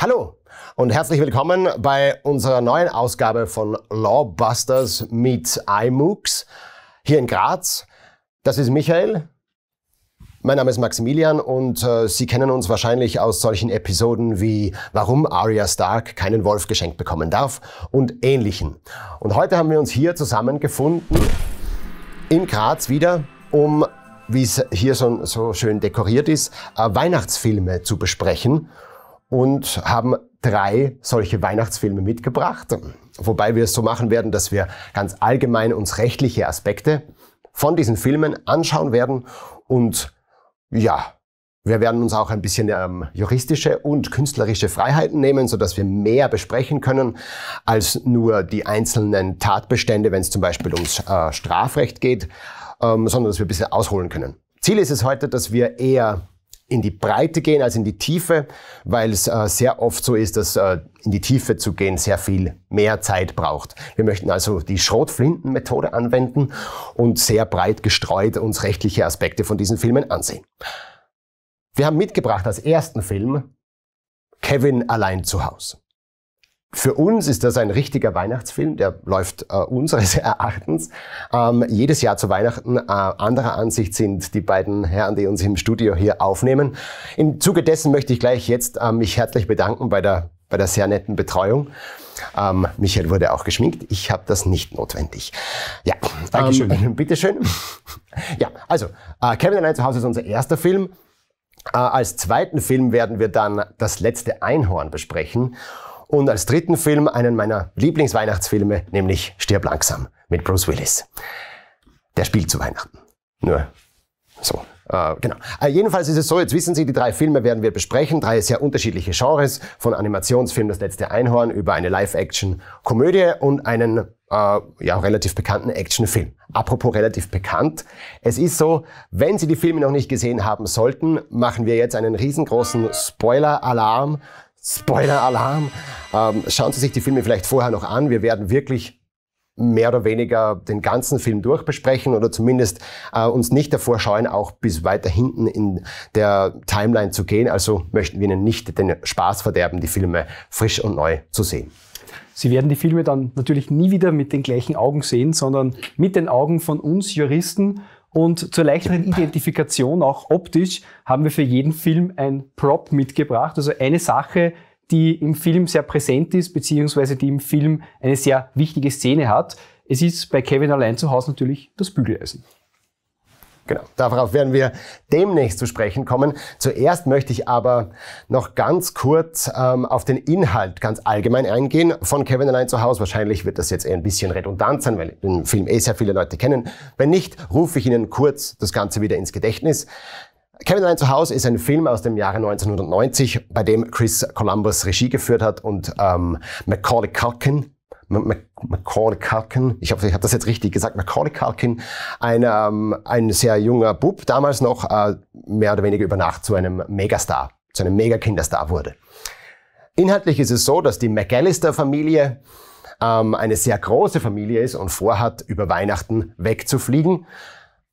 Hallo und herzlich willkommen bei unserer neuen Ausgabe von Lawbusters mit iMoocs hier in Graz. Das ist Michael. Mein Name ist Maximilian und äh, Sie kennen uns wahrscheinlich aus solchen Episoden wie Warum Arya Stark keinen Wolf geschenkt bekommen darf und ähnlichen. Und heute haben wir uns hier zusammengefunden in Graz wieder, um wie es hier so, so, schön dekoriert ist, äh, Weihnachtsfilme zu besprechen und haben drei solche Weihnachtsfilme mitgebracht, wobei wir es so machen werden, dass wir ganz allgemein uns rechtliche Aspekte von diesen Filmen anschauen werden und ja, wir werden uns auch ein bisschen ähm, juristische und künstlerische Freiheiten nehmen, sodass wir mehr besprechen können als nur die einzelnen Tatbestände, wenn es zum Beispiel ums äh, Strafrecht geht, ähm, sondern dass wir ein bisschen ausholen können. Ziel ist es heute, dass wir eher in die Breite gehen als in die Tiefe, weil es äh, sehr oft so ist, dass äh, in die Tiefe zu gehen sehr viel mehr Zeit braucht. Wir möchten also die Schrotflintenmethode anwenden und sehr breit gestreut uns rechtliche Aspekte von diesen Filmen ansehen. Wir haben mitgebracht als ersten Film Kevin allein zu Hause. Für uns ist das ein richtiger Weihnachtsfilm, der läuft äh, unseres Erachtens ähm, jedes Jahr zu Weihnachten. Äh, anderer Ansicht sind die beiden Herren, die uns im Studio hier aufnehmen. Im Zuge dessen möchte ich gleich jetzt äh, mich herzlich bedanken bei der, bei der sehr netten Betreuung. Ähm, Michael wurde auch geschminkt. Ich habe das nicht notwendig. Ja, Dankeschön. Ähm, bitteschön. ja, also äh, Kevin allein zu Hause ist unser erster Film. Äh, als zweiten Film werden wir dann das letzte Einhorn besprechen. Und als dritten Film einen meiner Lieblingsweihnachtsfilme, nämlich Stirb langsam mit Bruce Willis. Der spielt zu Weihnachten. Nur so. Äh, genau. Äh, jedenfalls ist es so, jetzt wissen Sie, die drei Filme werden wir besprechen. Drei sehr unterschiedliche Genres. Von Animationsfilm Das letzte Einhorn über eine Live-Action-Komödie und einen äh, ja, relativ bekannten Actionfilm. Apropos relativ bekannt. Es ist so, wenn Sie die Filme noch nicht gesehen haben sollten, machen wir jetzt einen riesengroßen Spoiler-Alarm. Spoiler-Alarm. Ähm, schauen Sie sich die Filme vielleicht vorher noch an. Wir werden wirklich mehr oder weniger den ganzen Film durchbesprechen oder zumindest äh, uns nicht davor scheuen, auch bis weiter hinten in der Timeline zu gehen. Also möchten wir Ihnen nicht den Spaß verderben, die Filme frisch und neu zu sehen. Sie werden die Filme dann natürlich nie wieder mit den gleichen Augen sehen, sondern mit den Augen von uns Juristen und zur leichteren Identifikation, auch optisch, haben wir für jeden Film ein Prop mitgebracht, also eine Sache, die im Film sehr präsent ist, beziehungsweise die im Film eine sehr wichtige Szene hat. Es ist bei Kevin allein zu Hause natürlich das Bügeleisen. Genau, darauf werden wir demnächst zu sprechen kommen. Zuerst möchte ich aber noch ganz kurz ähm, auf den Inhalt ganz allgemein eingehen von Kevin allein zu Hause. Wahrscheinlich wird das jetzt eher ein bisschen redundant sein, weil den Film eh sehr viele Leute kennen. Wenn nicht, rufe ich Ihnen kurz das Ganze wieder ins Gedächtnis. Kevin allein zu Hause ist ein Film aus dem Jahre 1990, bei dem Chris Columbus Regie geführt hat und ähm, Macaulay Culkin Macaulay Culkin, ich hoffe, ich habe das jetzt richtig gesagt, Macaulay Culkin, ein, ähm, ein sehr junger Bub, damals noch äh, mehr oder weniger über Nacht zu einem Megastar, zu einem Megakinderstar wurde. Inhaltlich ist es so, dass die McAllister-Familie ähm, eine sehr große Familie ist und vorhat, über Weihnachten wegzufliegen.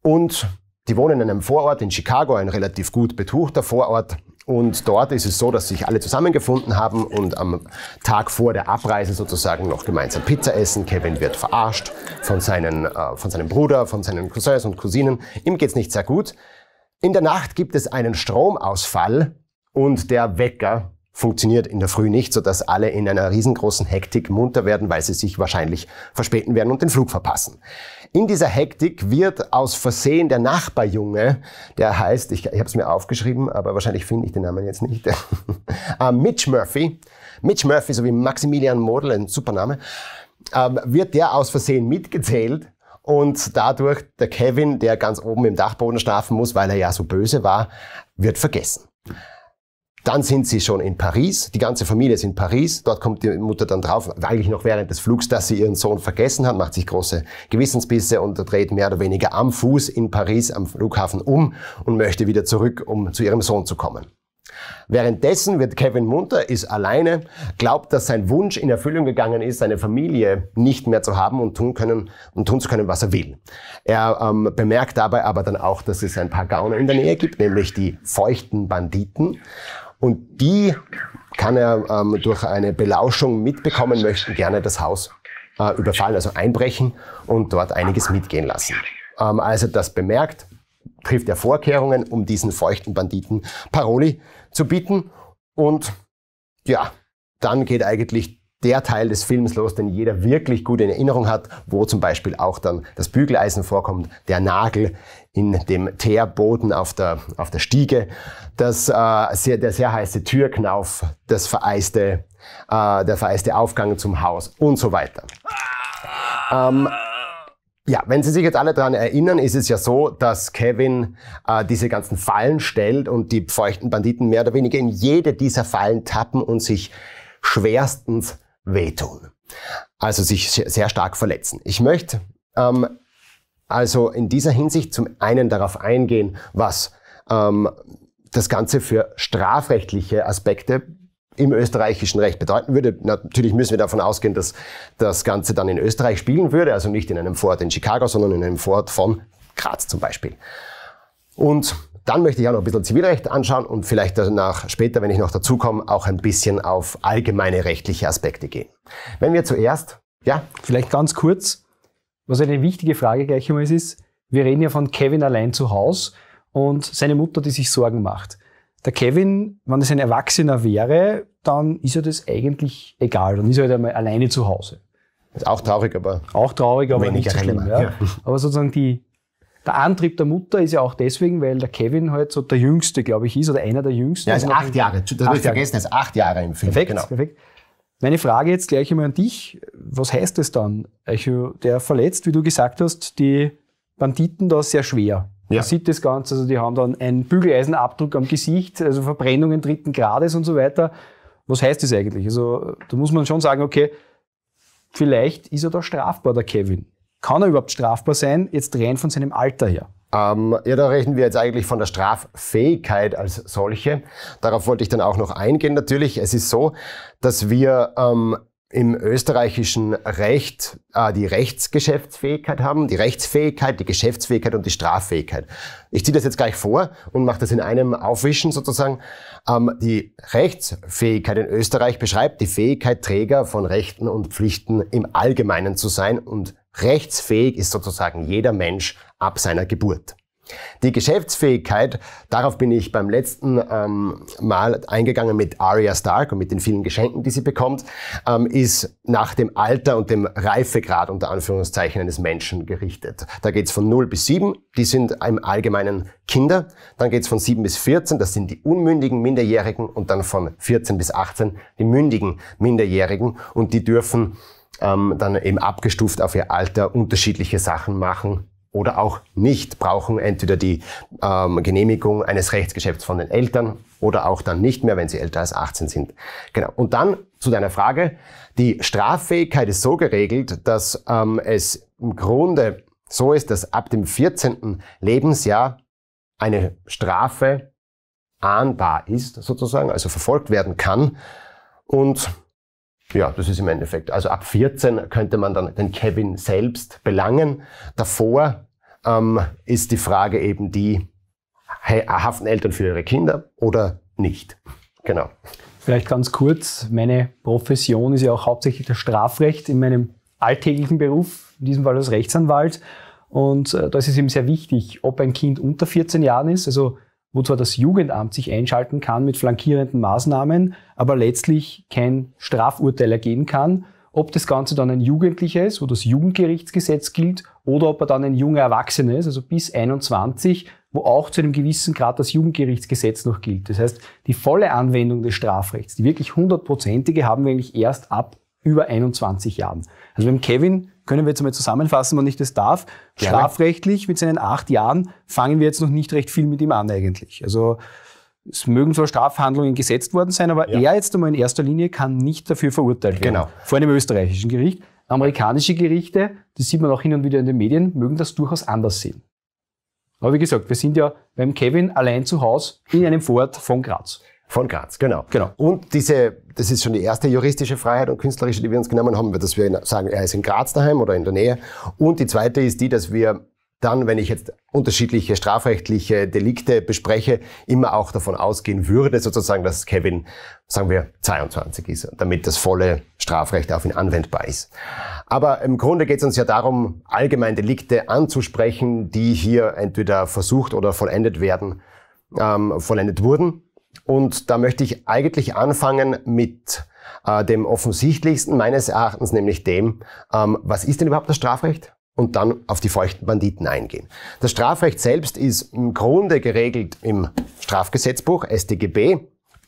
Und die wohnen in einem Vorort in Chicago, ein relativ gut betuchter Vorort, und dort ist es so, dass sich alle zusammengefunden haben und am Tag vor der Abreise sozusagen noch gemeinsam Pizza essen. Kevin wird verarscht von, seinen, äh, von seinem Bruder, von seinen Cousins und Cousinen. Ihm geht's nicht sehr gut. In der Nacht gibt es einen Stromausfall und der Wecker funktioniert in der Früh nicht, sodass alle in einer riesengroßen Hektik munter werden, weil sie sich wahrscheinlich verspäten werden und den Flug verpassen. In dieser Hektik wird aus Versehen der Nachbarjunge, der heißt, ich, ich habe es mir aufgeschrieben, aber wahrscheinlich finde ich den Namen jetzt nicht, ähm, Mitch Murphy, Mitch Murphy sowie Maximilian Model, ein super Name, ähm, wird der aus Versehen mitgezählt und dadurch der Kevin, der ganz oben im Dachboden schlafen muss, weil er ja so böse war, wird vergessen. Dann sind sie schon in Paris, die ganze Familie ist in Paris. Dort kommt die Mutter dann drauf, eigentlich noch während des Flugs, dass sie ihren Sohn vergessen hat, macht sich große Gewissensbisse und dreht mehr oder weniger am Fuß in Paris am Flughafen um und möchte wieder zurück, um zu ihrem Sohn zu kommen. Währenddessen wird Kevin munter, ist alleine, glaubt, dass sein Wunsch in Erfüllung gegangen ist, seine Familie nicht mehr zu haben und tun können und tun zu können, was er will. Er ähm, bemerkt dabei aber dann auch, dass es ein paar Gauner in der Nähe gibt, nämlich die feuchten Banditen. Und die kann er ähm, durch eine Belauschung mitbekommen, möchten gerne das Haus äh, überfallen, also einbrechen und dort einiges mitgehen lassen. Ähm, als er das bemerkt, trifft er Vorkehrungen, um diesen feuchten Banditen Paroli zu bieten. Und ja, dann geht eigentlich der Teil des Films los, den jeder wirklich gut in Erinnerung hat, wo zum Beispiel auch dann das Bügeleisen vorkommt, der Nagel in dem Teerboden auf der, auf der Stiege, das, äh, sehr, der sehr heiße Türknauf, das vereiste, äh, der vereiste Aufgang zum Haus und so weiter. Ähm, ja, wenn Sie sich jetzt alle daran erinnern, ist es ja so, dass Kevin äh, diese ganzen Fallen stellt und die feuchten Banditen mehr oder weniger in jede dieser Fallen tappen und sich schwerstens wehtun. Also sich sehr stark verletzen. Ich möchte ähm, also in dieser Hinsicht zum einen darauf eingehen, was ähm, das Ganze für strafrechtliche Aspekte im österreichischen Recht bedeuten würde. Natürlich müssen wir davon ausgehen, dass das Ganze dann in Österreich spielen würde, also nicht in einem Vorort in Chicago, sondern in einem Vorort von Graz zum Beispiel. Und dann möchte ich auch noch ein bisschen Zivilrecht anschauen und vielleicht danach später, wenn ich noch dazukomme, auch ein bisschen auf allgemeine rechtliche Aspekte gehen. Wenn wir zuerst, ja? Vielleicht ganz kurz, was eine wichtige Frage gleich einmal ist, ist, wir reden ja von Kevin allein zu Hause und seine Mutter, die sich Sorgen macht. Der Kevin, wenn es ein Erwachsener wäre, dann ist er das eigentlich egal, dann ist er halt einmal alleine zu Hause. Ist auch traurig, aber. Auch traurig, aber nicht so schlimm. Ja. Ja. Aber sozusagen die der Antrieb der Mutter ist ja auch deswegen, weil der Kevin halt so der Jüngste, glaube ich, ist oder einer der Jüngsten. Ja, ist also acht Jahre. Das habe ich vergessen, er ist acht Jahre im Film. Perfekt, genau. perfekt. Meine Frage jetzt gleich einmal an dich. Was heißt es dann? Also der verletzt, wie du gesagt hast, die Banditen da sehr schwer. Ja. Man sieht das Ganze, also die haben dann einen Bügeleisenabdruck am Gesicht, also Verbrennungen dritten Grades und so weiter. Was heißt das eigentlich? Also da muss man schon sagen, okay, vielleicht ist er da strafbar, der Kevin. Kann er überhaupt strafbar sein, jetzt rein von seinem Alter her? Ähm, ja, da rechnen wir jetzt eigentlich von der Straffähigkeit als solche. Darauf wollte ich dann auch noch eingehen. Natürlich, es ist so, dass wir ähm, im österreichischen Recht äh, die Rechtsgeschäftsfähigkeit haben, die Rechtsfähigkeit, die Geschäftsfähigkeit und die Straffähigkeit. Ich ziehe das jetzt gleich vor und mache das in einem Aufwischen sozusagen. Ähm, die Rechtsfähigkeit in Österreich beschreibt die Fähigkeit, Träger von Rechten und Pflichten im Allgemeinen zu sein und Rechtsfähig ist sozusagen jeder Mensch ab seiner Geburt. Die Geschäftsfähigkeit, darauf bin ich beim letzten ähm, Mal eingegangen mit Arya Stark und mit den vielen Geschenken, die sie bekommt, ähm, ist nach dem Alter und dem Reifegrad unter Anführungszeichen eines Menschen gerichtet. Da geht's von 0 bis 7, die sind im Allgemeinen Kinder. Dann geht's von 7 bis 14, das sind die unmündigen Minderjährigen. Und dann von 14 bis 18 die mündigen Minderjährigen. Und die dürfen ähm, dann eben abgestuft auf ihr Alter unterschiedliche Sachen machen oder auch nicht brauchen, entweder die ähm, Genehmigung eines Rechtsgeschäfts von den Eltern oder auch dann nicht mehr, wenn sie älter als 18 sind. Genau. Und dann zu deiner Frage. Die Straffähigkeit ist so geregelt, dass ähm, es im Grunde so ist, dass ab dem 14. Lebensjahr eine Strafe ahnbar ist, sozusagen, also verfolgt werden kann. Und ja, das ist im Endeffekt. Also ab 14 könnte man dann den Kevin selbst belangen. Davor ähm, ist die Frage eben die, haften Eltern für ihre Kinder oder nicht? Genau. Vielleicht ganz kurz, meine Profession ist ja auch hauptsächlich das Strafrecht in meinem alltäglichen Beruf, in diesem Fall als Rechtsanwalt. Und äh, da ist es eben sehr wichtig, ob ein Kind unter 14 Jahren ist, also wo zwar das Jugendamt sich einschalten kann mit flankierenden Maßnahmen, aber letztlich kein Strafurteil ergehen kann. Ob das Ganze dann ein Jugendlicher ist, wo das Jugendgerichtsgesetz gilt, oder ob er dann ein junger Erwachsener ist, also bis 21, wo auch zu einem gewissen Grad das Jugendgerichtsgesetz noch gilt. Das heißt, die volle Anwendung des Strafrechts, die wirklich hundertprozentige, haben wir eigentlich erst ab über 21 Jahren. Also mit Kevin können wir jetzt einmal zusammenfassen, wenn ich das darf. Gerne. Strafrechtlich mit seinen acht Jahren fangen wir jetzt noch nicht recht viel mit ihm an eigentlich. Also es mögen zwar Strafhandlungen gesetzt worden sein, aber ja. er jetzt einmal in erster Linie kann nicht dafür verurteilt werden. Genau. Vor einem österreichischen Gericht. Amerikanische Gerichte, das sieht man auch hin und wieder in den Medien, mögen das durchaus anders sehen. Aber wie gesagt, wir sind ja beim Kevin allein zu Hause in einem Vorort von Graz. Von Graz, genau. genau. Und diese, das ist schon die erste juristische Freiheit und künstlerische, die wir uns genommen haben, dass wir sagen, er ist in Graz daheim oder in der Nähe. Und die zweite ist die, dass wir dann, wenn ich jetzt unterschiedliche strafrechtliche Delikte bespreche, immer auch davon ausgehen würde, sozusagen, dass Kevin, sagen wir, 22 ist, damit das volle Strafrecht auf ihn anwendbar ist. Aber im Grunde geht es uns ja darum, allgemein Delikte anzusprechen, die hier entweder versucht oder vollendet werden, ähm, vollendet wurden und da möchte ich eigentlich anfangen mit äh, dem offensichtlichsten meines Erachtens, nämlich dem, ähm, was ist denn überhaupt das Strafrecht? Und dann auf die feuchten Banditen eingehen. Das Strafrecht selbst ist im Grunde geregelt im Strafgesetzbuch, StGB.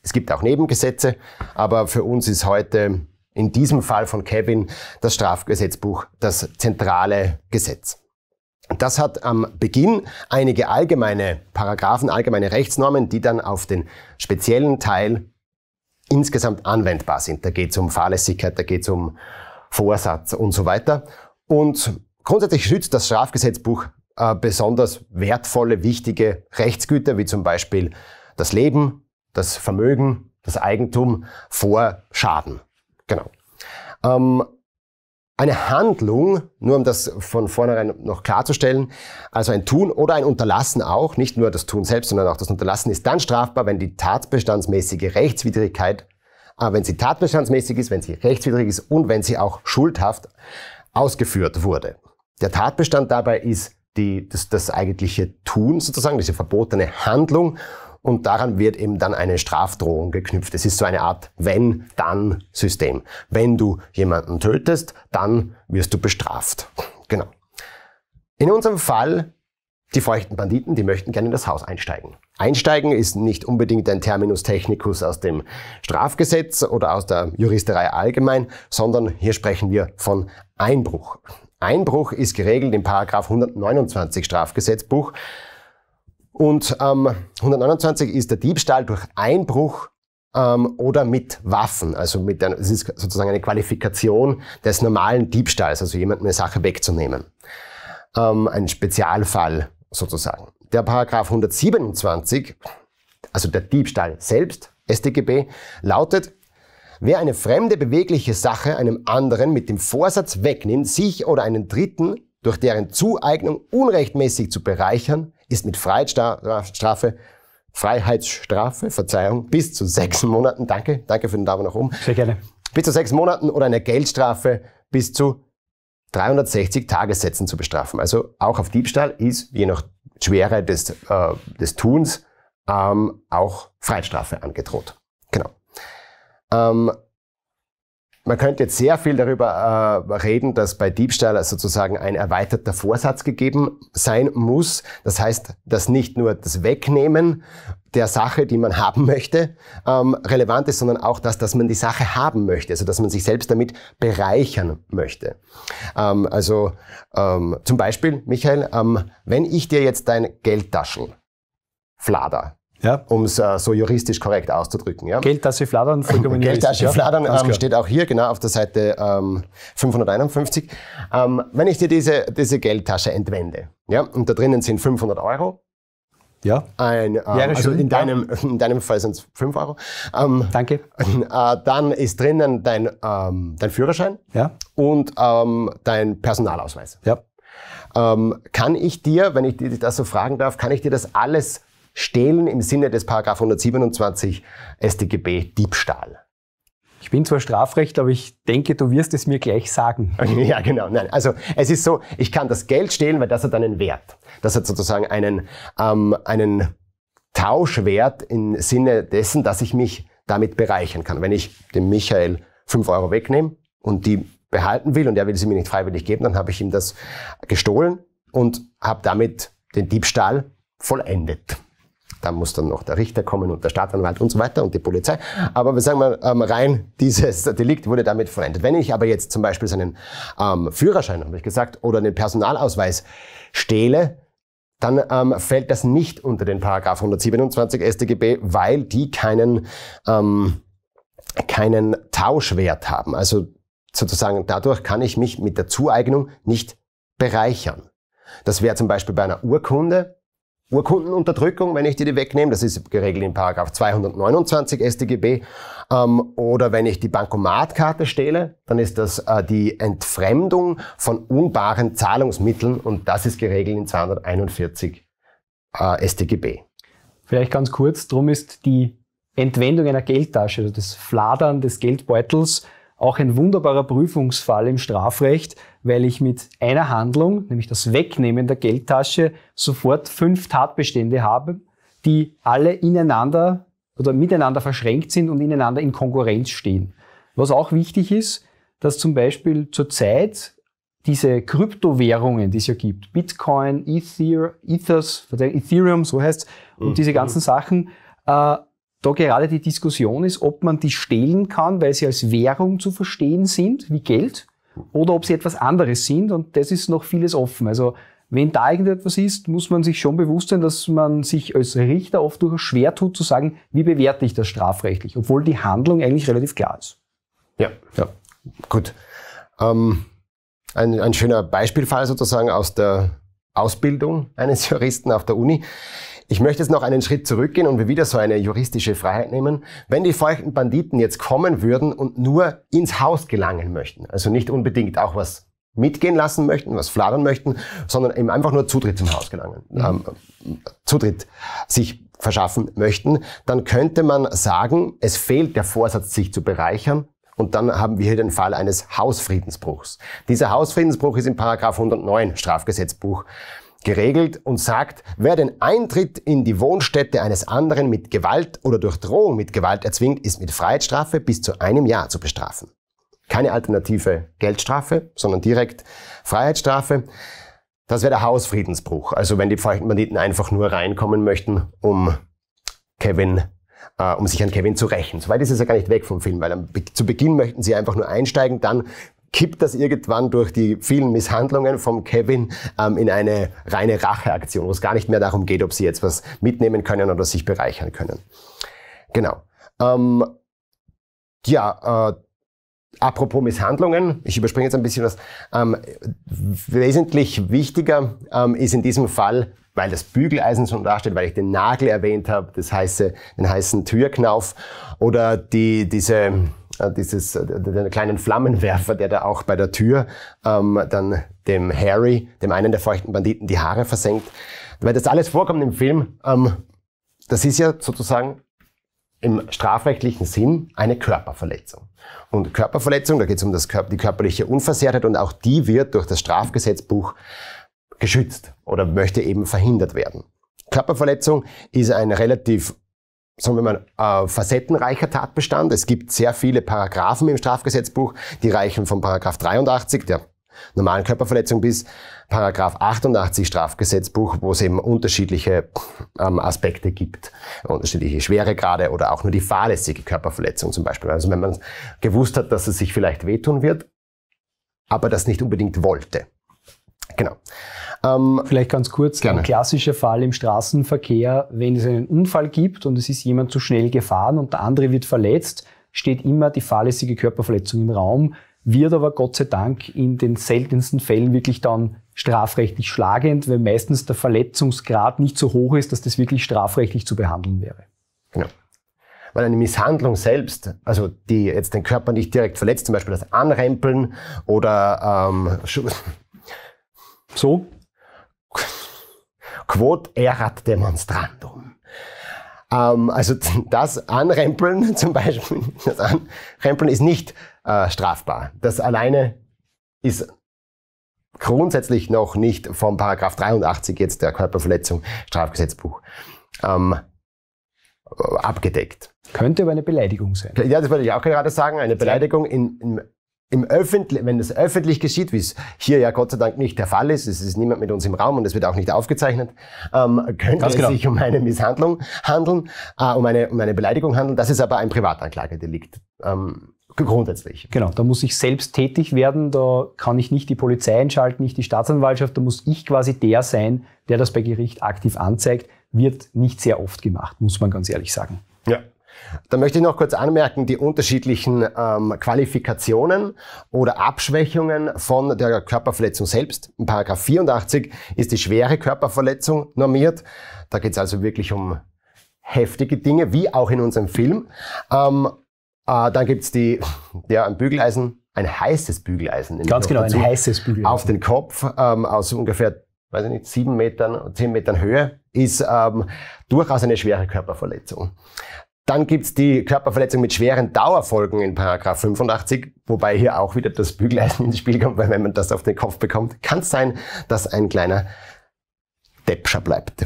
Es gibt auch Nebengesetze, aber für uns ist heute in diesem Fall von Kevin das Strafgesetzbuch das zentrale Gesetz. Das hat am Beginn einige allgemeine Paragraphen, allgemeine Rechtsnormen, die dann auf den speziellen Teil insgesamt anwendbar sind. Da geht es um Fahrlässigkeit, da geht es um Vorsatz und so weiter. Und grundsätzlich schützt das Strafgesetzbuch äh, besonders wertvolle, wichtige Rechtsgüter, wie zum Beispiel das Leben, das Vermögen, das Eigentum vor Schaden. Genau. Ähm, eine Handlung, nur um das von vornherein noch klarzustellen, also ein Tun oder ein Unterlassen auch, nicht nur das Tun selbst, sondern auch das Unterlassen ist dann strafbar, wenn die tatbestandsmäßige Rechtswidrigkeit, äh, wenn sie tatbestandsmäßig ist, wenn sie rechtswidrig ist und wenn sie auch schuldhaft ausgeführt wurde. Der Tatbestand dabei ist die, das, das eigentliche Tun sozusagen, diese verbotene Handlung und daran wird eben dann eine Strafdrohung geknüpft. Es ist so eine Art Wenn-Dann-System. Wenn du jemanden tötest, dann wirst du bestraft. Genau. In unserem Fall, die feuchten Banditen, die möchten gerne in das Haus einsteigen. Einsteigen ist nicht unbedingt ein Terminus technicus aus dem Strafgesetz oder aus der Juristerei allgemein, sondern hier sprechen wir von Einbruch. Einbruch ist geregelt im Paragraph 129 Strafgesetzbuch. Und ähm, 129 ist der Diebstahl durch Einbruch ähm, oder mit Waffen. Also mit einer, es ist sozusagen eine Qualifikation des normalen Diebstahls, also jemandem eine Sache wegzunehmen. Ähm, ein Spezialfall sozusagen. Der Paragraph 127, also der Diebstahl selbst, StGB, lautet, wer eine fremde bewegliche Sache einem anderen mit dem Vorsatz wegnimmt, sich oder einen Dritten durch deren Zueignung unrechtmäßig zu bereichern, ist mit Freiheitsstrafe Freiheitsstrafe, Verzeihung, bis zu sechs Monaten, danke, danke für den Daumen nach oben. Sehr gerne. Bis zu sechs Monaten oder eine Geldstrafe bis zu 360 Tagessätzen zu bestrafen. Also auch auf Diebstahl ist, je nach Schwere des, äh, des Tuns, ähm, auch Freiheitsstrafe angedroht. Genau. Ähm, man könnte jetzt sehr viel darüber äh, reden, dass bei Diebstahl also sozusagen ein erweiterter Vorsatz gegeben sein muss. Das heißt, dass nicht nur das Wegnehmen der Sache, die man haben möchte, ähm, relevant ist, sondern auch das, dass man die Sache haben möchte, also dass man sich selbst damit bereichern möchte. Ähm, also ähm, zum Beispiel, Michael, ähm, wenn ich dir jetzt dein Geldtaschel flader, ja. um es äh, so juristisch korrekt auszudrücken. Ja? Geldtasche fladern, vollkommen Geldtasche fladern ja, ähm, steht auch hier, genau auf der Seite ähm, 551. Ähm, wenn ich dir diese, diese Geldtasche entwende, ja, und da drinnen sind 500 Euro, ja. Ein, ähm, also in deinem, in deinem Fall sind es 5 Euro. Ähm, Danke. Äh, dann ist drinnen dein, ähm, dein Führerschein ja. und ähm, dein Personalausweis. Ja. Ähm, kann ich dir, wenn ich dich das so fragen darf, kann ich dir das alles Stehlen im Sinne des Paragraph 127 StGB Diebstahl. Ich bin zwar Strafrecht, aber ich denke, du wirst es mir gleich sagen. Ja, genau. Nein, also es ist so, ich kann das Geld stehlen, weil das hat einen Wert. Das hat sozusagen einen, ähm, einen Tauschwert im Sinne dessen, dass ich mich damit bereichern kann. Wenn ich dem Michael fünf Euro wegnehme und die behalten will und er will sie mir nicht freiwillig geben, dann habe ich ihm das gestohlen und habe damit den Diebstahl vollendet. Da muss dann noch der Richter kommen und der Staatsanwalt und so weiter und die Polizei. Aber wir sagen mal, ähm, rein dieses Delikt wurde damit verändert. Wenn ich aber jetzt zum Beispiel seinen ähm, Führerschein, habe ich gesagt, oder einen Personalausweis stehle, dann ähm, fällt das nicht unter den Paragraph 127 StGB, weil die keinen, ähm, keinen Tauschwert haben. Also sozusagen dadurch kann ich mich mit der Zueignung nicht bereichern. Das wäre zum Beispiel bei einer Urkunde, Urkundenunterdrückung, wenn ich dir die wegnehme, das ist geregelt in Paragraph 229 StGB, ähm, oder wenn ich die Bankomatkarte stehle, dann ist das äh, die Entfremdung von unbaren Zahlungsmitteln und das ist geregelt in 241 äh, StGB. Vielleicht ganz kurz, drum ist die Entwendung einer Geldtasche, also das Fladern des Geldbeutels, auch ein wunderbarer Prüfungsfall im Strafrecht, weil ich mit einer Handlung, nämlich das Wegnehmen der Geldtasche, sofort fünf Tatbestände habe, die alle ineinander oder miteinander verschränkt sind und ineinander in Konkurrenz stehen. Was auch wichtig ist, dass zum Beispiel zurzeit diese Kryptowährungen, die es ja gibt, Bitcoin, Ether, Ethers, Ethereum, so heißt und mhm. diese ganzen Sachen, äh, da gerade die Diskussion ist, ob man die stehlen kann, weil sie als Währung zu verstehen sind, wie Geld, oder ob sie etwas anderes sind. Und das ist noch vieles offen. Also wenn da irgendetwas ist, muss man sich schon bewusst sein, dass man sich als Richter oft durchaus schwer tut zu sagen, wie bewerte ich das strafrechtlich, obwohl die Handlung eigentlich relativ klar ist. Ja, ja. gut. Ähm, ein, ein schöner Beispielfall sozusagen aus der Ausbildung eines Juristen auf der Uni. Ich möchte jetzt noch einen Schritt zurückgehen und wir wieder so eine juristische Freiheit nehmen. Wenn die feuchten Banditen jetzt kommen würden und nur ins Haus gelangen möchten, also nicht unbedingt auch was mitgehen lassen möchten, was fladern möchten, sondern eben einfach nur Zutritt zum Haus gelangen, mhm. ähm, Zutritt sich verschaffen möchten, dann könnte man sagen, es fehlt der Vorsatz, sich zu bereichern, und dann haben wir hier den Fall eines Hausfriedensbruchs. Dieser Hausfriedensbruch ist in Paragraph 109 Strafgesetzbuch geregelt und sagt, wer den Eintritt in die Wohnstätte eines anderen mit Gewalt oder durch Drohung mit Gewalt erzwingt, ist mit Freiheitsstrafe bis zu einem Jahr zu bestrafen. Keine alternative Geldstrafe, sondern direkt Freiheitsstrafe. Das wäre der Hausfriedensbruch. Also wenn die Banditen einfach nur reinkommen möchten, um Kevin äh, um sich an Kevin zu rächen. Soweit ist es ja gar nicht weg vom Film, weil am, zu Beginn möchten sie einfach nur einsteigen, dann kippt das irgendwann durch die vielen Misshandlungen von Kevin ähm, in eine reine Racheaktion, wo es gar nicht mehr darum geht, ob sie jetzt was mitnehmen können oder sich bereichern können. Genau. Ähm, ja, äh, Apropos Misshandlungen, ich überspringe jetzt ein bisschen was. Ähm, wesentlich wichtiger ähm, ist in diesem Fall, weil das Bügeleisen schon dasteht, weil ich den Nagel erwähnt habe, das heiße, den heißen Türknauf oder die, diese, äh, dieses, äh, den kleinen Flammenwerfer, der da auch bei der Tür ähm, dann dem Harry, dem einen der feuchten Banditen, die Haare versenkt. Weil das alles vorkommt im Film, ähm, das ist ja sozusagen im strafrechtlichen Sinn eine Körperverletzung. Und Körperverletzung, da geht es um das, Körper, die körperliche Unversehrtheit und auch die wird durch das Strafgesetzbuch geschützt oder möchte eben verhindert werden. Körperverletzung ist ein relativ sagen wir mal, äh, facettenreicher Tatbestand. Es gibt sehr viele Paragraphen im Strafgesetzbuch, die reichen von Paragraph 83, der normalen Körperverletzung, bis Paragraph 88 Strafgesetzbuch, wo es eben unterschiedliche ähm, Aspekte gibt, unterschiedliche Schweregrade oder auch nur die fahrlässige Körperverletzung zum Beispiel. Also wenn man gewusst hat, dass es sich vielleicht wehtun wird, aber das nicht unbedingt wollte. Genau. Ähm, Vielleicht ganz kurz, gerne. ein klassischer Fall im Straßenverkehr, wenn es einen Unfall gibt und es ist jemand zu schnell gefahren und der andere wird verletzt, steht immer die fahrlässige Körperverletzung im Raum, wird aber Gott sei Dank in den seltensten Fällen wirklich dann strafrechtlich schlagend, weil meistens der Verletzungsgrad nicht so hoch ist, dass das wirklich strafrechtlich zu behandeln wäre. Genau. Weil eine Misshandlung selbst, also die jetzt den Körper nicht direkt verletzt, zum Beispiel das Anrempeln oder ähm, so, quod erat demonstrandum. Ähm, also das Anrempeln zum Beispiel, das Anrempeln ist nicht äh, strafbar. Das alleine ist grundsätzlich noch nicht vom Paragraph 83 jetzt der Körperverletzung Strafgesetzbuch ähm, abgedeckt. Könnte aber eine Beleidigung sein. Ja, das wollte ich auch gerade sagen. Eine Beleidigung in, in im Öffentlich, wenn das öffentlich geschieht, wie es hier ja Gott sei Dank nicht der Fall ist, es ist niemand mit uns im Raum und es wird auch nicht aufgezeichnet, ähm, könnte Ganz es genau. sich um eine Misshandlung handeln, äh, um, eine, um eine Beleidigung handeln. Das ist aber ein Privatanklagedelikt. Ähm, Grundsätzlich. Genau, da muss ich selbst tätig werden, da kann ich nicht die Polizei einschalten, nicht die Staatsanwaltschaft, da muss ich quasi der sein, der das bei Gericht aktiv anzeigt. Wird nicht sehr oft gemacht, muss man ganz ehrlich sagen. Ja. Da möchte ich noch kurz anmerken, die unterschiedlichen ähm, Qualifikationen oder Abschwächungen von der Körperverletzung selbst. In Paragraph 84 ist die schwere Körperverletzung normiert. Da geht es also wirklich um heftige Dinge, wie auch in unserem Film. Ähm, äh, dann gibt es die, ja, ein Bügeleisen, ein heißes Bügeleisen. Ganz genau, dazu, ein heißes Bügeleisen. Auf den Kopf ähm, aus ungefähr, weiß ich nicht, sieben Metern, zehn Metern Höhe ist ähm, durchaus eine schwere Körperverletzung. Dann gibt's die Körperverletzung mit schweren Dauerfolgen in Paragraph 85, wobei hier auch wieder das Bügeleisen ins Spiel kommt, weil wenn man das auf den Kopf bekommt, kann es sein, dass ein kleiner Deppscher bleibt.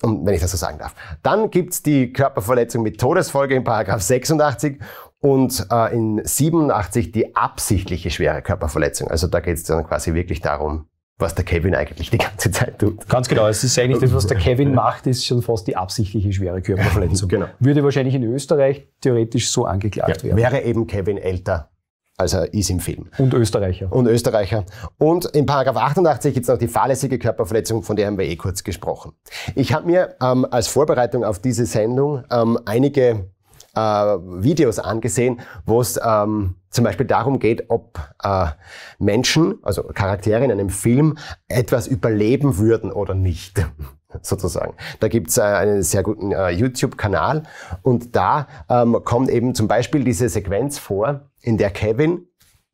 Und wenn ich das so sagen darf. Dann gibt's die Körperverletzung mit Todesfolge in Paragraph 86 und äh, in 87 die absichtliche schwere Körperverletzung. Also da geht's dann quasi wirklich darum, was der Kevin eigentlich die ganze Zeit tut. Ganz genau, es ist eigentlich das, was der Kevin macht, ist schon fast die absichtliche schwere Körperverletzung. genau. Würde wahrscheinlich in Österreich theoretisch so angeklagt ja, werden. Wäre eben Kevin älter. als er ist im Film. Und Österreicher. Und Österreicher. Und in Paragraph 88 gibt es noch die fahrlässige Körperverletzung, von der haben wir eh kurz gesprochen. Ich habe mir ähm, als Vorbereitung auf diese Sendung ähm, einige äh, Videos angesehen, wo es ähm, zum Beispiel darum geht, ob äh, Menschen, also Charaktere in einem Film, etwas überleben würden oder nicht. Sozusagen. Da gibt's äh, einen sehr guten äh, YouTube-Kanal und da ähm, kommt eben zum Beispiel diese Sequenz vor, in der Kevin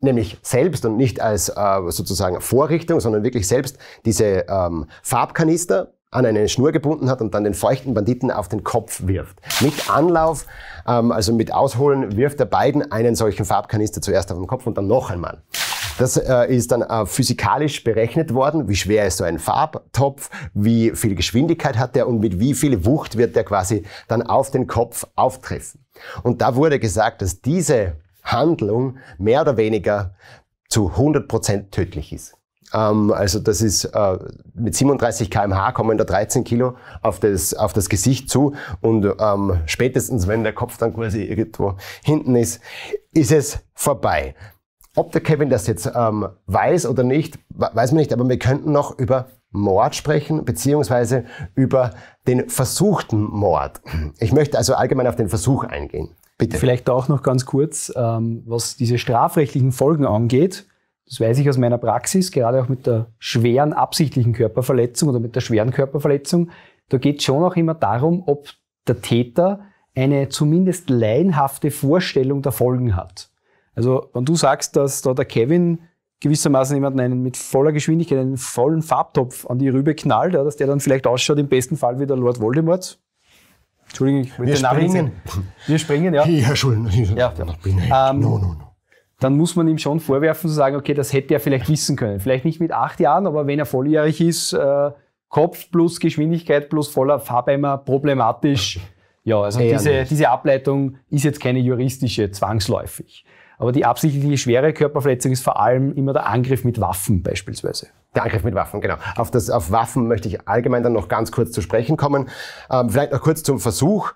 nämlich selbst und nicht als äh, sozusagen Vorrichtung, sondern wirklich selbst diese ähm, Farbkanister an eine Schnur gebunden hat und dann den feuchten Banditen auf den Kopf wirft. Mit Anlauf ähm, also mit Ausholen wirft der beiden einen solchen Farbkanister zuerst auf den Kopf und dann noch einmal. Das äh, ist dann äh, physikalisch berechnet worden, wie schwer ist so ein Farbtopf, wie viel Geschwindigkeit hat der und mit wie viel Wucht wird der quasi dann auf den Kopf auftreffen. Und da wurde gesagt, dass diese Handlung mehr oder weniger zu 100% Prozent tödlich ist. Ähm, also das ist äh, mit 37 km/h kommen da 13 Kilo auf das, auf das Gesicht zu und ähm, spätestens, wenn der Kopf dann quasi irgendwo hinten ist, ist es vorbei. Ob der Kevin das jetzt ähm, weiß oder nicht, weiß man nicht, aber wir könnten noch über Mord sprechen, beziehungsweise über den versuchten Mord. Ich möchte also allgemein auf den Versuch eingehen. Bitte. Vielleicht auch noch ganz kurz, ähm, was diese strafrechtlichen Folgen angeht das weiß ich aus meiner Praxis, gerade auch mit der schweren absichtlichen Körperverletzung oder mit der schweren Körperverletzung, da geht es schon auch immer darum, ob der Täter eine zumindest laienhafte Vorstellung der Folgen hat. Also wenn du sagst, dass da der Kevin gewissermaßen jemanden einen mit voller Geschwindigkeit einen vollen Farbtopf an die Rübe knallt, dass der dann vielleicht ausschaut im besten Fall wie der Lord Voldemort. Entschuldigung, ich wollte Wir springen. Wir springen, ja. Ja, Entschuldigung. Ja. Ja. Ähm, no, no, no dann muss man ihm schon vorwerfen zu sagen, okay, das hätte er vielleicht wissen können. Vielleicht nicht mit acht Jahren, aber wenn er volljährig ist, äh, Kopf plus Geschwindigkeit plus voller Fahrbeimer problematisch. Ja, also diese, diese Ableitung ist jetzt keine juristische zwangsläufig. Aber die absichtliche schwere Körperverletzung ist vor allem immer der Angriff mit Waffen beispielsweise. Der Angriff mit Waffen, genau. Auf, das, auf Waffen möchte ich allgemein dann noch ganz kurz zu sprechen kommen. Ähm, vielleicht noch kurz zum Versuch.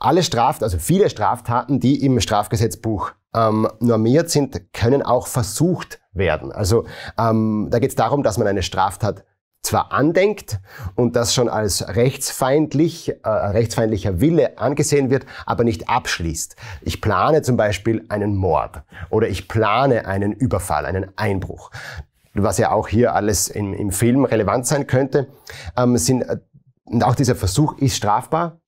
Alle Straftaten, also viele Straftaten, die im Strafgesetzbuch ähm, normiert sind, können auch versucht werden. Also ähm, da geht es darum, dass man eine Straftat zwar andenkt und das schon als rechtsfeindlich, äh, rechtsfeindlicher Wille angesehen wird, aber nicht abschließt. Ich plane zum Beispiel einen Mord oder ich plane einen Überfall, einen Einbruch. Was ja auch hier alles im, im Film relevant sein könnte, ähm, sind, äh, und auch dieser Versuch ist strafbar,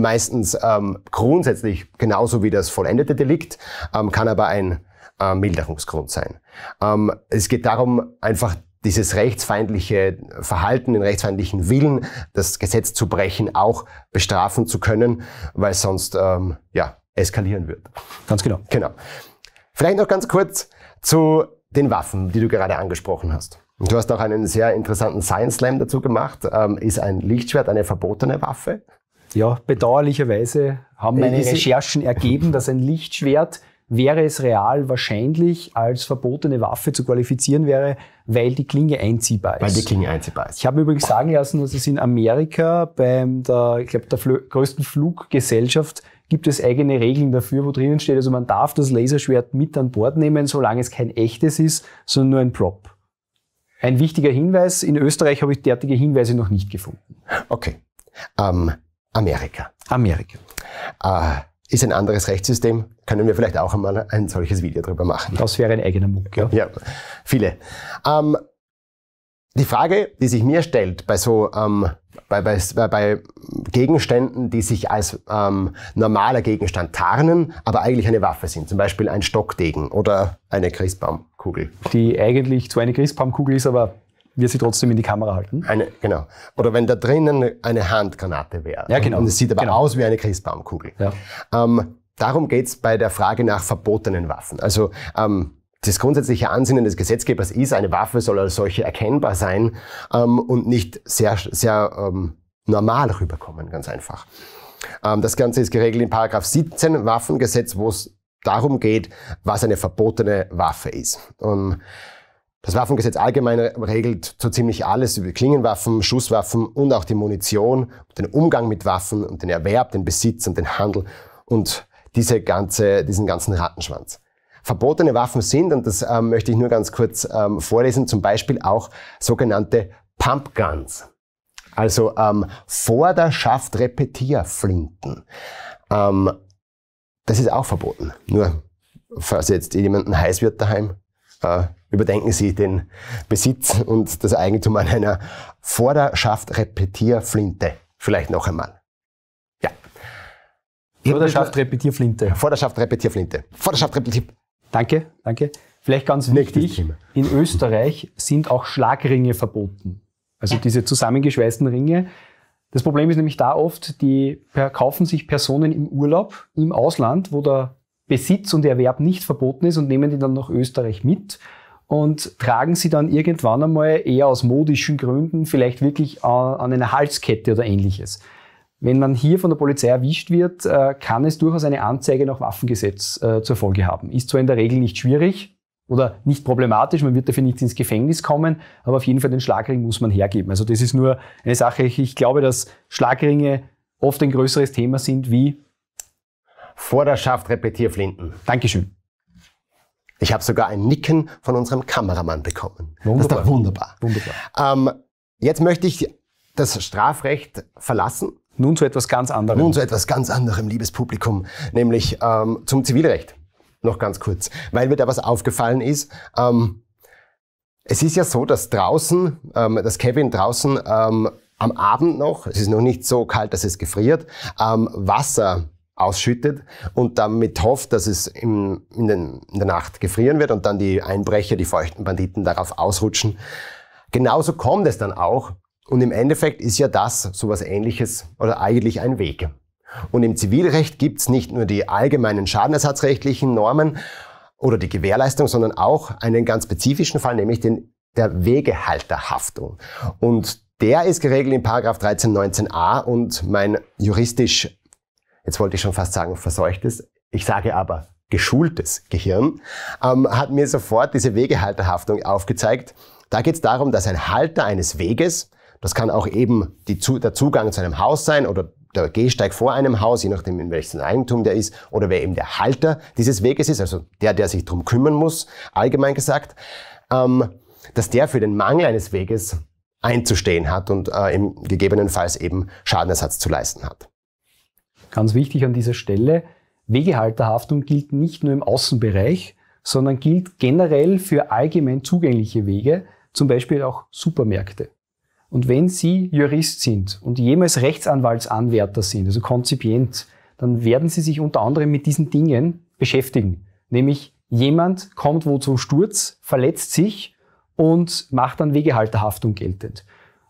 meistens ähm, grundsätzlich genauso wie das vollendete Delikt, ähm, kann aber ein äh, Milderungsgrund sein. Ähm, es geht darum, einfach dieses rechtsfeindliche Verhalten, den rechtsfeindlichen Willen, das Gesetz zu brechen, auch bestrafen zu können, weil sonst ähm, ja, eskalieren wird. Ganz genau. Genau. Vielleicht noch ganz kurz zu den Waffen, die du gerade angesprochen hast. Du hast auch einen sehr interessanten Science Slam dazu gemacht. Ähm, ist ein Lichtschwert eine verbotene Waffe? ja, bedauerlicherweise haben äh, meine Recherchen ergeben, dass ein Lichtschwert wäre es real wahrscheinlich als verbotene Waffe zu qualifizieren wäre, weil die Klinge einziehbar ist. Weil die Klinge einziehbar ist. Ich habe übrigens sagen lassen, dass es in Amerika beim der, ich glaube, der Fl größten Fluggesellschaft gibt es eigene Regeln dafür, wo drinnen steht, also man darf das Laserschwert mit an Bord nehmen, solange es kein echtes ist, sondern nur ein Prop. Ein wichtiger Hinweis, in Österreich habe ich derartige Hinweise noch nicht gefunden. Okay. Ähm, Amerika. Amerika. Äh, ist ein anderes Rechtssystem. Können wir vielleicht auch einmal ein solches Video darüber machen. Das wäre ein eigener MOOC, ja. Ja, viele. Ähm, die Frage, die sich mir stellt bei so ähm, bei, bei, bei Gegenständen, die sich als ähm, normaler Gegenstand tarnen, aber eigentlich eine Waffe sind, zum Beispiel ein Stockdegen oder eine Christbaumkugel. Die eigentlich zwar eine Christbaumkugel ist, aber wir sie trotzdem in die Kamera halten. Eine, genau. Oder wenn da drinnen eine Handgranate wäre. Ja, genau. Und es sieht aber genau. aus wie eine Christbaumkugel. Ja. Ähm, darum geht es bei der Frage nach verbotenen Waffen. Also ähm, das grundsätzliche Ansinnen des Gesetzgebers ist, eine Waffe soll als solche erkennbar sein ähm, und nicht sehr, sehr ähm, normal rüberkommen, ganz einfach. Ähm, das Ganze ist geregelt in Paragraph 17 Waffengesetz, wo es darum geht, was eine verbotene Waffe ist. Und das Waffengesetz allgemein regelt so ziemlich alles über Klingenwaffen, Schusswaffen und auch die Munition, den Umgang mit Waffen und den Erwerb, den Besitz und den Handel und diese ganze, diesen ganzen Rattenschwanz. Verbotene Waffen sind, und das ähm, möchte ich nur ganz kurz ähm, vorlesen, zum Beispiel auch sogenannte Pumpguns. Also ähm, Vorderschaft Repetierflinten. Ähm, das ist auch verboten. Nur, falls jetzt jemanden heiß wird daheim, äh, überdenken Sie den Besitz und das Eigentum an einer Vorderschaft-Repetierflinte. Vielleicht noch einmal. Ja. Vorderschaft-Repetierflinte. Vorderschaft-Repetierflinte. Vorderschaft-Repetierflinte. Danke, danke. Vielleicht ganz wichtig, in Österreich sind auch Schlagringe verboten. Also diese zusammengeschweißten Ringe. Das Problem ist nämlich da oft, die kaufen sich Personen im Urlaub, im Ausland, wo der Besitz und Erwerb nicht verboten ist und nehmen die dann nach Österreich mit und tragen sie dann irgendwann einmal eher aus modischen Gründen vielleicht wirklich äh, an einer Halskette oder ähnliches. Wenn man hier von der Polizei erwischt wird, äh, kann es durchaus eine Anzeige nach Waffengesetz äh, zur Folge haben. Ist zwar in der Regel nicht schwierig oder nicht problematisch, man wird dafür nicht ins Gefängnis kommen, aber auf jeden Fall den Schlagring muss man hergeben. Also das ist nur eine Sache, ich glaube, dass Schlagringe oft ein größeres Thema sind wie Vorderschaft, Repetierflinten. Dankeschön. Ich habe sogar ein Nicken von unserem Kameramann bekommen. Wunderbar. Das ist doch wunderbar. wunderbar. Ähm, jetzt möchte ich das Strafrecht verlassen. Nun zu etwas ganz anderem. Nun zu etwas ganz anderem, liebes Publikum, nämlich ähm, zum Zivilrecht. Noch ganz kurz, weil mir da was aufgefallen ist. Ähm, es ist ja so, dass draußen, ähm, dass Kevin draußen ähm, am Abend noch, es ist noch nicht so kalt, dass es gefriert, ähm, Wasser ausschüttet und damit hofft, dass es in, in, den, in, der Nacht gefrieren wird und dann die Einbrecher, die feuchten Banditen darauf ausrutschen. Genauso kommt es dann auch und im Endeffekt ist ja das sowas ähnliches oder eigentlich ein Weg. Und im Zivilrecht gibt es nicht nur die allgemeinen schadenersatzrechtlichen Normen oder die Gewährleistung, sondern auch einen ganz spezifischen Fall, nämlich den der Wegehalterhaftung. Und der ist geregelt in Paragraph 1319a und mein juristisch jetzt wollte ich schon fast sagen, verseuchtes, ich sage aber geschultes Gehirn, ähm, hat mir sofort diese Wegehalterhaftung aufgezeigt. Da geht es darum, dass ein Halter eines Weges, das kann auch eben die, der Zugang zu einem Haus sein oder der Gehsteig vor einem Haus, je nachdem in welchem Eigentum der ist, oder wer eben der Halter dieses Weges ist, also der, der sich drum kümmern muss, allgemein gesagt, ähm, dass der für den Mangel eines Weges einzustehen hat und äh, im gegebenenfalls eben Schadenersatz zu leisten hat. Ganz wichtig an dieser Stelle, Wegehalterhaftung gilt nicht nur im Außenbereich, sondern gilt generell für allgemein zugängliche Wege, zum Beispiel auch Supermärkte. Und wenn Sie Jurist sind und jemals Rechtsanwaltsanwärter sind, also Konzipient, dann werden Sie sich unter anderem mit diesen Dingen beschäftigen. Nämlich jemand kommt wo zum Sturz, verletzt sich und macht dann Wegehalterhaftung geltend.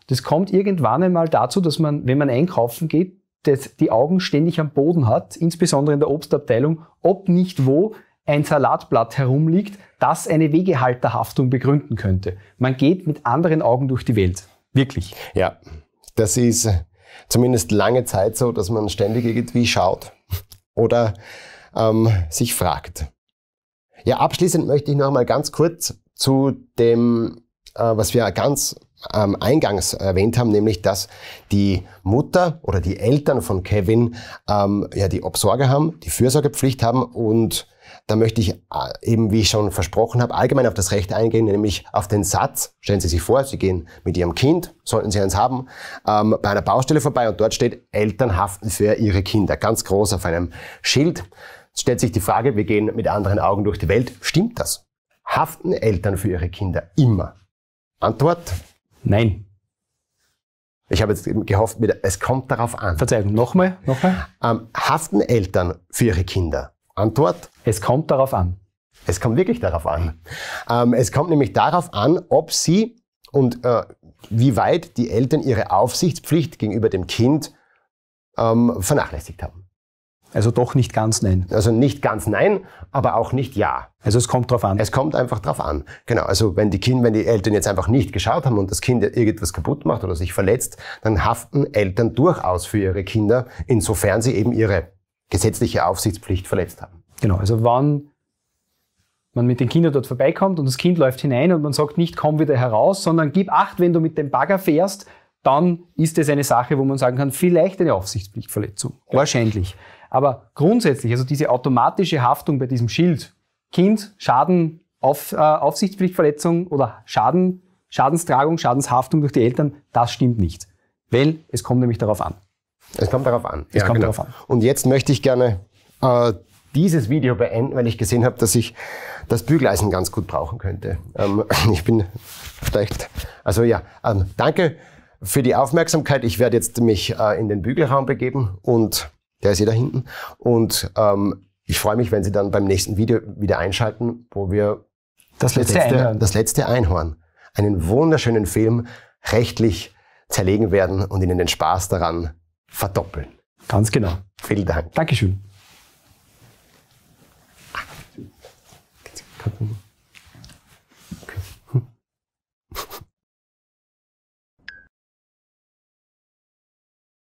Das kommt irgendwann einmal dazu, dass man, wenn man einkaufen geht, das, die Augen ständig am Boden hat, insbesondere in der Obstabteilung, ob nicht wo ein Salatblatt herumliegt, das eine Wegehalterhaftung begründen könnte. Man geht mit anderen Augen durch die Welt. Wirklich. Ja, das ist äh, zumindest lange Zeit so, dass man ständig irgendwie schaut oder ähm, sich fragt. Ja, abschließend möchte ich noch mal ganz kurz zu dem, äh, was wir ganz ähm, eingangs erwähnt haben, nämlich dass die Mutter oder die Eltern von Kevin ähm, ja die Obsorge haben, die Fürsorgepflicht haben und da möchte ich äh, eben, wie ich schon versprochen habe, allgemein auf das Recht eingehen, nämlich auf den Satz. Stellen Sie sich vor, Sie gehen mit Ihrem Kind, sollten Sie eins haben, ähm, bei einer Baustelle vorbei und dort steht, Eltern haften für ihre Kinder. Ganz groß auf einem Schild. Jetzt stellt sich die Frage, wir gehen mit anderen Augen durch die Welt. Stimmt das? Haften Eltern für ihre Kinder immer? Antwort, Nein. Ich habe jetzt gehofft, es kommt darauf an. Verzeihung, nochmal, nochmal. Ähm, haften Eltern für ihre Kinder? Antwort? Es kommt darauf an. Es kommt wirklich darauf an. Ähm, es kommt nämlich darauf an, ob sie und äh, wie weit die Eltern ihre Aufsichtspflicht gegenüber dem Kind ähm, vernachlässigt haben. Also doch nicht ganz nein. Also nicht ganz nein, aber auch nicht ja. Also es kommt drauf an. Es kommt einfach drauf an. Genau. Also wenn die Kinder, wenn die Eltern jetzt einfach nicht geschaut haben und das Kind irgendetwas kaputt macht oder sich verletzt, dann haften Eltern durchaus für ihre Kinder, insofern sie eben ihre gesetzliche Aufsichtspflicht verletzt haben. Genau. Also wann man mit den Kindern dort vorbeikommt und das Kind läuft hinein und man sagt nicht, komm wieder heraus, sondern gib acht, wenn du mit dem Bagger fährst, dann ist es eine Sache, wo man sagen kann, vielleicht eine Aufsichtspflichtverletzung. Ja. Wahrscheinlich. Aber grundsätzlich, also diese automatische Haftung bei diesem Schild, Kind, Schaden, auf, äh, Aufsichtspflichtverletzung oder Schaden, Schadenstragung, Schadenshaftung durch die Eltern, das stimmt nicht. Weil es kommt nämlich darauf an. Es kommt darauf an. Es ja, kommt genau. darauf an. Und jetzt möchte ich gerne äh, dieses Video beenden, weil ich gesehen habe, dass ich das Bügeleisen ganz gut brauchen könnte. Ähm, ich bin vielleicht, also ja, ähm, danke für die Aufmerksamkeit. Ich werde jetzt mich äh, in den Bügelraum begeben und der ist hier eh da hinten. Und ähm, ich freue mich, wenn Sie dann beim nächsten Video wieder einschalten, wo wir das letzte, das letzte, das letzte Einhorn, einen wunderschönen Film, rechtlich zerlegen werden und Ihnen den Spaß daran verdoppeln. Ganz genau. Vielen Dank. Dankeschön. Ah.